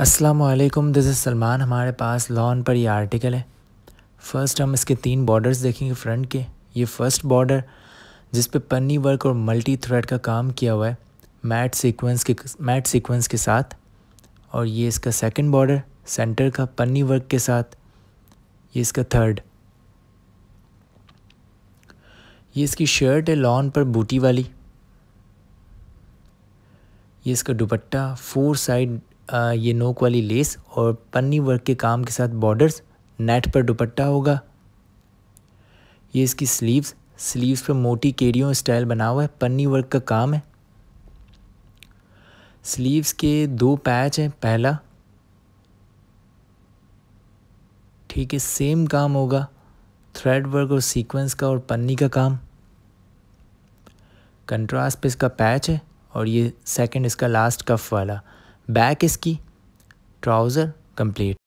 अस्सलाम this is Salman हमारे पास lawn पर ये आर्टिकल है फ़र्स्ट हम इसके तीन बॉर्डर्स देखेंगे फ्रंट के ये फ़र्स्ट बॉर्डर जिस पे पन्नी वर्क और मल्टी थ्रेड का काम किया हुआ है मैट सीक्वेंस के मैट सीक्वेंस के साथ और ये इसका सेकंड बॉर्डर सेंटर का पन्नी वर्क के साथ ये इसका थर्ड ये इसकी शर्ट है लॉन पर बूटी वाली ये इसका दुपट्टा फोर साइड ये नोक वाली लेस और पन्नी वर्क के काम के साथ बॉर्डर्स नेट पर दुपट्टा होगा ये इसकी स्लीव्स स्लीव्स पर मोटी केड़ियों स्टाइल बना हुआ है पन्नी वर्क का काम है स्लीव्स के दो पैच हैं पहला ठीक है सेम काम होगा थ्रेड वर्क और सीक्वेंस का और पन्नी का काम कंट्रास्ट पे इसका पैच है और ये सेकंड इसका लास्ट कफ वाला बैक इसकी ट्राउज़र कंप्लीट